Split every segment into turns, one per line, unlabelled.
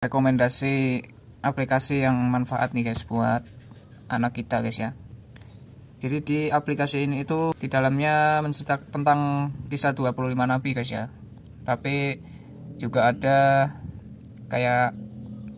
rekomendasi aplikasi yang manfaat nih guys buat anak kita guys ya jadi di aplikasi ini itu di dalamnya mencetak tentang kisah 25 nabi guys ya tapi juga ada kayak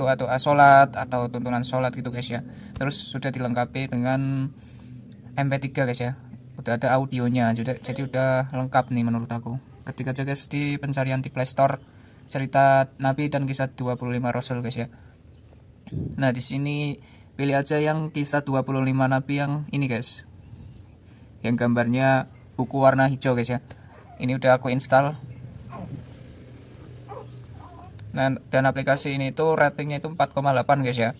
doa-doa sholat atau tuntunan sholat gitu guys ya terus sudah dilengkapi dengan mp3 guys ya udah ada audionya jadi, jadi udah lengkap nih menurut aku Ketika aja guys di pencarian di playstore cerita Nabi dan kisah 25 Rasul guys ya. Nah, di sini pilih aja yang kisah 25 Nabi yang ini guys. Yang gambarnya buku warna hijau guys ya. Ini udah aku install. Nah, dan aplikasi ini itu ratingnya itu 4,8 guys ya.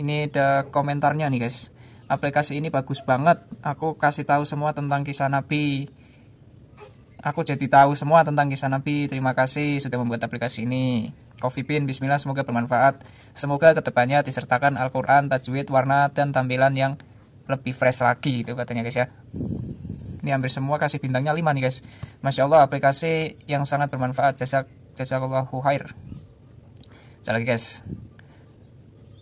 Ini ada komentarnya nih guys. Aplikasi ini bagus banget. Aku kasih tahu semua tentang kisah Nabi Aku jadi tahu semua tentang kisah Nabi. Terima kasih sudah membuat aplikasi ini. Coffee Bean, bismillah semoga bermanfaat. Semoga kedepannya disertakan Al-Quran, tajwid, warna, dan tampilan yang lebih fresh lagi itu katanya guys ya. Ini hampir semua kasih bintangnya 5 nih guys. Masya Allah aplikasi yang sangat bermanfaat. Jasa jazakallahu khair. Coba lagi guys.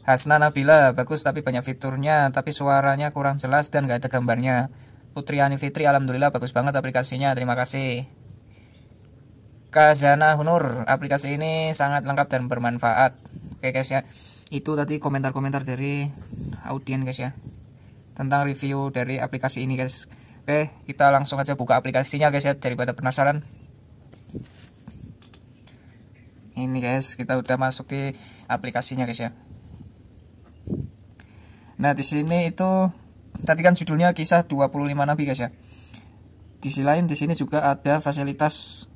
Hasna Nabila, bagus tapi banyak fiturnya, tapi suaranya kurang jelas dan gak ada gambarnya. Putriani Fitri alhamdulillah bagus banget aplikasinya terima kasih Kazana Hunur aplikasi ini sangat lengkap dan bermanfaat oke guys ya itu tadi komentar-komentar dari audien guys ya tentang review dari aplikasi ini guys oke kita langsung aja buka aplikasinya guys ya daripada penasaran ini guys kita udah masuk di aplikasinya guys ya nah di sini itu tadi kan judulnya kisah 25 nabi guys ya di sisi lain di sini juga ada fasilitas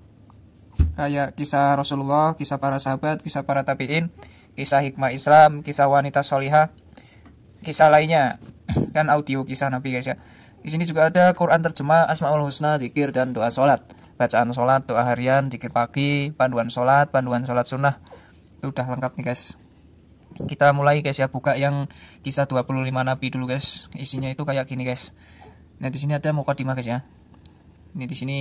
kayak kisah Rasulullah, kisah para sahabat, kisah para tabiin, kisah hikmah Islam, kisah wanita soliha, kisah lainnya kan audio kisah Nabi guys ya. Di sini juga ada Quran terjemah Asmaul Husna, dikir dan doa solat, bacaan solat, doa harian, dikir pagi, panduan solat, panduan solat sunnah. Itu udah lengkap nih guys kita mulai guys ya buka yang kisah 25 nabi dulu guys isinya itu kayak gini guys nah di sini ada mukadimah guys ya ini di sini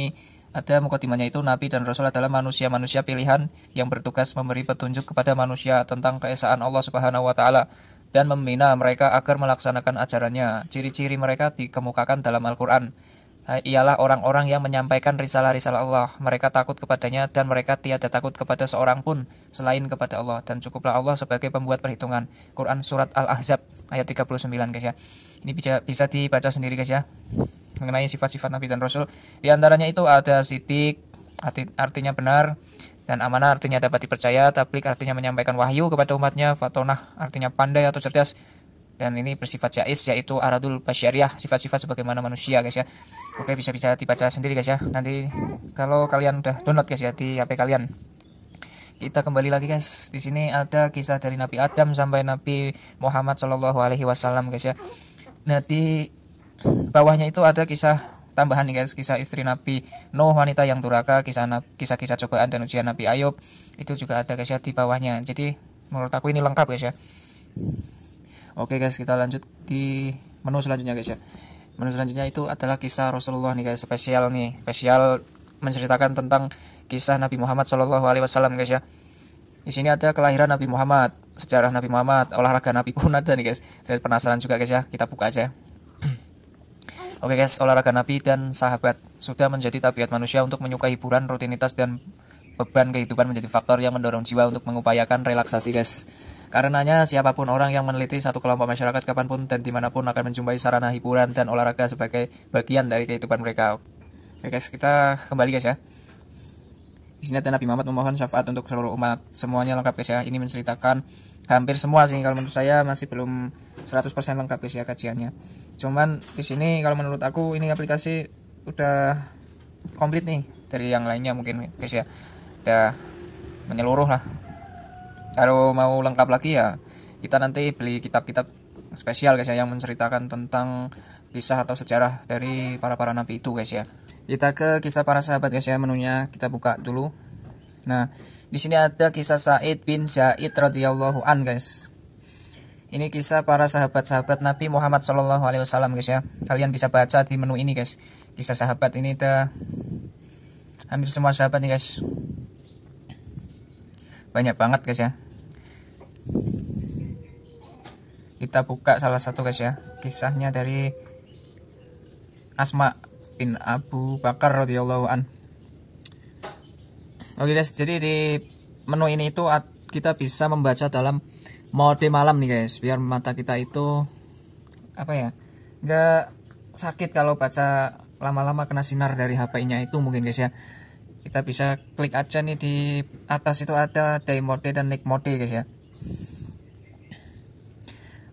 ada mukadimahnya itu nabi dan rasul adalah manusia-manusia pilihan yang bertugas memberi petunjuk kepada manusia tentang keesaan Allah Subhanahu wa taala dan membina mereka agar melaksanakan ajarannya. Ciri-ciri mereka dikemukakan dalam Al-Qur'an. Eh, ialah orang-orang yang menyampaikan risalah-risalah Allah. Mereka takut kepadanya dan mereka tiada takut kepada seorang pun selain kepada Allah. Dan cukuplah Allah sebagai pembuat perhitungan. Quran Surat Al-Ahzab ayat 39 guys ya. Ini bisa, bisa dibaca sendiri guys ya. Mengenai sifat-sifat Nabi dan Rasul. Di antaranya itu ada sidik, arti, artinya benar. Dan amanah artinya dapat dipercaya, tablik artinya menyampaikan wahyu kepada umatnya, fatonah artinya pandai atau cerdas, dan ini bersifat jais yaitu aradul basyariah sifat-sifat sebagaimana manusia guys ya oke bisa-bisa dibaca sendiri guys ya nanti kalau kalian udah download guys ya di HP kalian kita kembali lagi guys di sini ada kisah dari Nabi Adam sampai Nabi Muhammad Shallallahu Alaihi Wasallam guys ya nanti bawahnya itu ada kisah tambahan nih guys kisah istri Nabi Nuh wanita yang duraka kisah kisah-kisah cobaan dan ujian Nabi Ayub itu juga ada guys ya di bawahnya jadi menurut aku ini lengkap guys ya Oke guys, kita lanjut di menu selanjutnya guys ya. Menu selanjutnya itu adalah kisah Rasulullah nih guys, spesial nih, spesial menceritakan tentang kisah Nabi Muhammad saw guys ya. Di sini ada kelahiran Nabi Muhammad, sejarah Nabi Muhammad, olahraga Nabi pun ada nih guys. Saya penasaran juga guys ya, kita buka aja. Oke guys, olahraga Nabi dan sahabat sudah menjadi tabiat manusia untuk menyukai hiburan, rutinitas dan beban kehidupan menjadi faktor yang mendorong jiwa untuk mengupayakan relaksasi guys. Karenanya, siapapun orang yang meneliti satu kelompok masyarakat kapanpun dan dimanapun akan menjumpai sarana hiburan dan olahraga sebagai bagian dari kehidupan mereka. Oke guys, kita kembali guys ya. Di sini ada Nabi Muhammad memohon syafaat untuk seluruh umat. Semuanya lengkap guys ya. Ini menceritakan hampir semua sih kalau menurut saya masih belum 100% lengkap guys ya kajiannya. Cuman di sini kalau menurut aku ini aplikasi udah komplit nih dari yang lainnya mungkin guys ya. Udah menyeluruh lah kalau mau lengkap lagi ya kita nanti beli kitab-kitab spesial guys ya yang menceritakan tentang kisah atau sejarah dari para para nabi itu guys ya kita ke kisah para sahabat guys ya menunya kita buka dulu nah di sini ada kisah Said bin Zaid radhiyallahu an guys ini kisah para sahabat-sahabat Nabi Muhammad Shallallahu Alaihi Wasallam guys ya kalian bisa baca di menu ini guys kisah sahabat ini ada hampir semua sahabat nih guys banyak banget guys ya kita buka salah satu guys ya kisahnya dari Asma bin Abu Bakar radhiyallahu an Oke guys jadi di menu ini itu kita bisa membaca dalam mode malam nih guys biar mata kita itu apa ya nggak sakit kalau baca lama-lama kena sinar dari HP-nya itu mungkin guys ya kita bisa klik aja nih di atas itu ada day mode dan night mode guys ya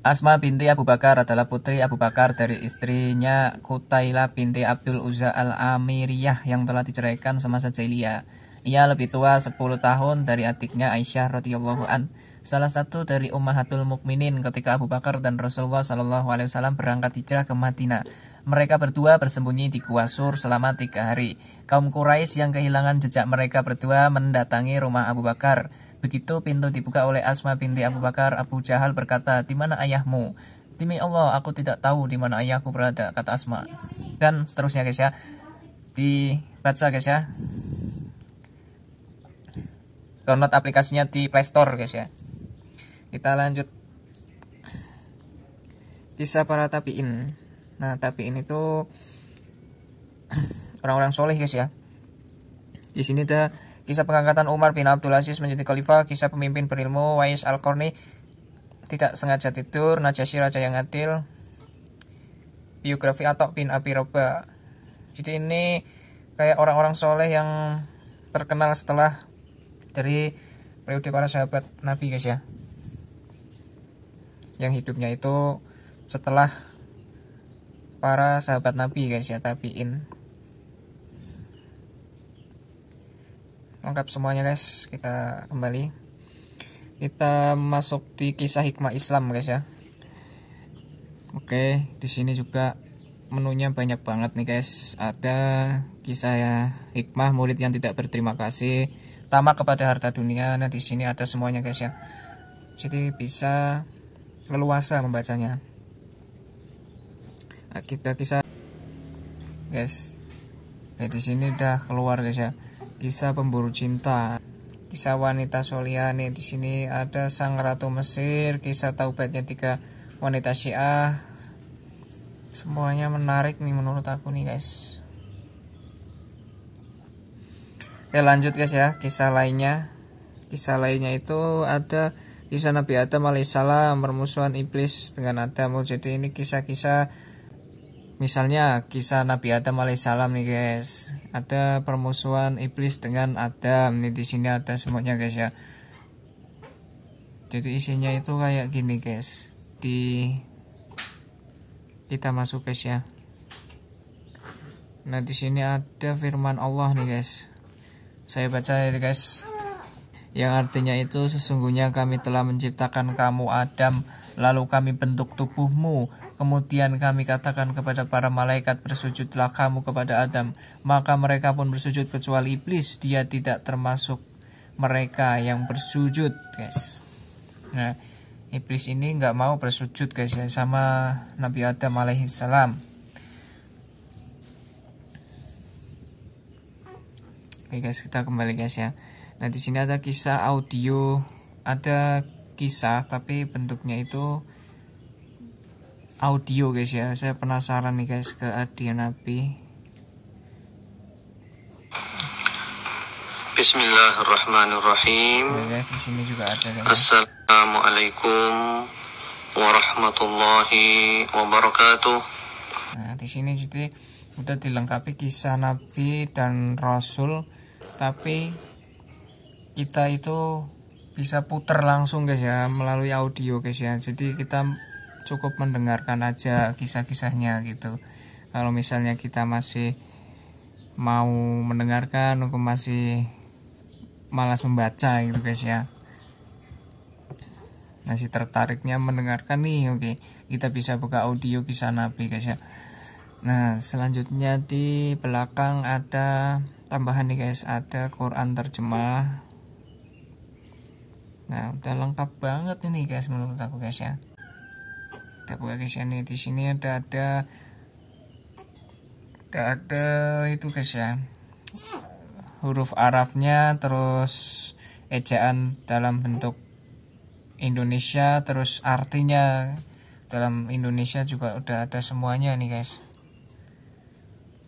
Asma binti Abu Bakar adalah putri Abu Bakar dari istrinya Kutailah binti Abdul Uzza al-Amiriyah yang telah diceraikan semasa jahiliyah. Ia lebih tua 10 tahun dari adiknya Aisyah radhiyallahu an, salah satu dari Ummahatul Mukminin ketika Abu Bakar dan Rasulullah shallallahu alaihi wasallam berangkat hijrah ke Madinah. Mereka berdua bersembunyi di gua sur selama tiga hari. Kaum Quraisy yang kehilangan jejak mereka berdua mendatangi rumah Abu Bakar. Begitu pintu dibuka oleh Asma binti Abu Bakar, Abu Jahal berkata, "Di mana ayahmu?" Demi Allah, aku tidak tahu di mana ayahku berada, kata Asma. Dan seterusnya, guys ya. di Dibaca, guys ya. Download aplikasinya di Play Store, guys ya. Kita lanjut. Kisah para tabiin nah tapi ini tuh orang-orang soleh guys ya di sini ada kisah pengangkatan Umar bin Abdul Aziz menjadi khalifah kisah pemimpin berilmu Wais al Qarni tidak sengaja tidur Najasyi raja yang adil biografi atau bin Abi Roba jadi ini kayak orang-orang soleh yang terkenal setelah dari periode para sahabat Nabi guys ya yang hidupnya itu setelah para sahabat Nabi guys ya tabiin lengkap semuanya guys kita kembali kita masuk di kisah hikmah Islam guys ya oke di sini juga menunya banyak banget nih guys ada kisah ya, hikmah murid yang tidak berterima kasih tamak kepada harta dunia nah di sini ada semuanya guys ya jadi bisa leluasa membacanya kita kisah guys ya di sini udah keluar guys ya kisah pemburu cinta kisah wanita soliani di sini ada sang ratu Mesir kisah taubatnya tiga wanita Syiah semuanya menarik nih menurut aku nih guys ya lanjut guys ya kisah lainnya kisah lainnya itu ada kisah Nabi Adam alaihissalam permusuhan iblis dengan Adam oh, jadi ini kisah-kisah Misalnya kisah Nabi Adam alaihissalam nih guys. Ada permusuhan iblis dengan Adam. Nih di sini ada semuanya guys ya. Jadi isinya itu kayak gini guys. Di kita masuk guys ya. Nah di sini ada firman Allah nih guys. Saya baca ya guys. Yang artinya itu sesungguhnya kami telah menciptakan kamu Adam, lalu kami bentuk tubuhmu Kemudian kami katakan kepada para malaikat bersujudlah kamu kepada Adam. Maka mereka pun bersujud kecuali iblis. Dia tidak termasuk mereka yang bersujud guys. Nah iblis ini nggak mau bersujud guys ya sama Nabi Adam salam Oke guys kita kembali guys ya. Nah di sini ada kisah audio ada kisah tapi bentuknya itu audio guys ya saya penasaran nih guys ke adian nabi Bismillahirrahmanirrahim. Ya guys, disini juga ada guys. Ya. Assalamualaikum warahmatullahi wabarakatuh. Nah, di sini jadi udah dilengkapi kisah nabi dan rasul, tapi kita itu bisa putar langsung guys ya melalui audio guys ya. Jadi kita cukup mendengarkan aja kisah-kisahnya gitu kalau misalnya kita masih mau mendengarkan aku masih malas membaca gitu guys ya masih tertariknya mendengarkan nih oke okay. kita bisa buka audio kisah nabi guys ya nah selanjutnya di belakang ada tambahan nih guys ada Quran terjemah nah udah lengkap banget ini guys menurut aku guys ya kita buka guys ya nih di sini ada ada ada, ada itu guys ya huruf Arabnya terus ejaan dalam bentuk Indonesia terus artinya dalam Indonesia juga udah ada semuanya nih guys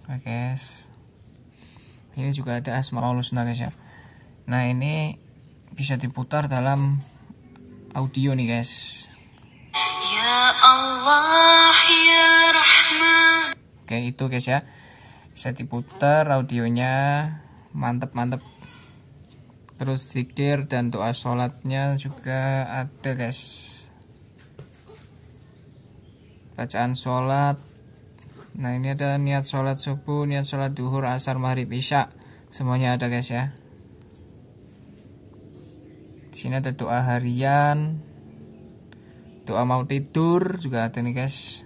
oke okay. ini juga ada asmaul husna guys ya nah ini bisa diputar dalam audio nih guys Allah ya Rahman. Oke itu guys ya. Saya diputar audionya mantep-mantep. Terus zikir dan doa sholatnya juga ada guys. Bacaan sholat. Nah ini ada niat sholat subuh, niat sholat duhur, asar, maghrib, isya. Semuanya ada guys ya. Di sini ada doa harian, doa mau tidur juga ada nih guys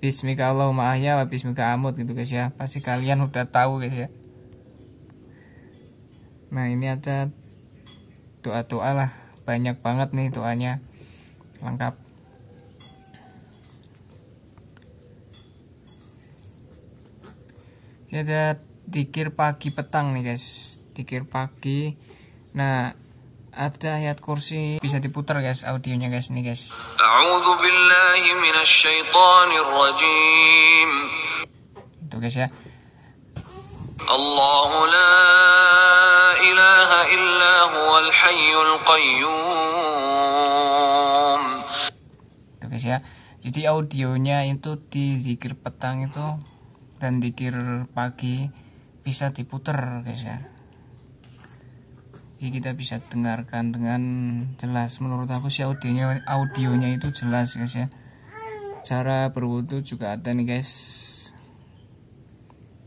Bismika Allahumma ahya wa bismika amut gitu guys ya pasti kalian udah tahu guys ya nah ini ada doa-doa lah banyak banget nih doanya lengkap ini ada dikir pagi petang nih guys dikir pagi nah ada ayat kursi bisa diputar guys audionya guys nih guys A'udzu billahi minasyaitonir rajim Itu guys ya Allahu la ilaha illa huwal hayyul qayyum Itu guys ya jadi audionya itu di zikir petang itu dan zikir pagi bisa diputer guys ya ya kita bisa dengarkan dengan jelas menurut aku sih audionya audionya itu jelas guys ya cara berwudu juga ada nih guys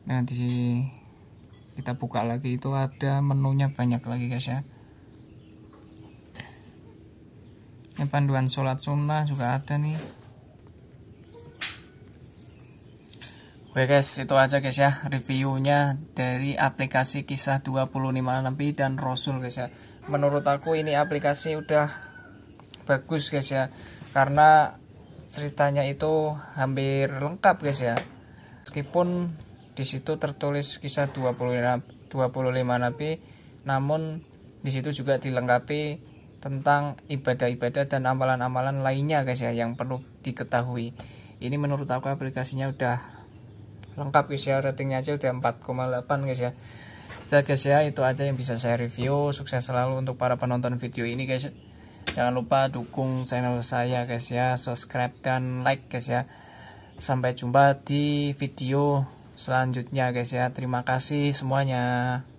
nah di kita buka lagi itu ada menunya banyak lagi guys ya ini panduan sholat sunnah juga ada nih Oke guys, itu aja guys ya reviewnya dari aplikasi kisah 25 Nabi dan Rasul guys ya. Menurut aku ini aplikasi udah bagus guys ya. Karena ceritanya itu hampir lengkap guys ya. Meskipun di situ tertulis kisah 25 25 Nabi, namun di situ juga dilengkapi tentang ibadah-ibadah dan amalan-amalan lainnya guys ya yang perlu diketahui. Ini menurut aku aplikasinya udah lengkap guys ya ratingnya aja udah 4,8 guys ya Nah guys ya itu aja yang bisa saya review Sukses selalu untuk para penonton video ini guys Jangan lupa dukung channel saya guys ya Subscribe dan like guys ya Sampai jumpa di video selanjutnya guys ya Terima kasih semuanya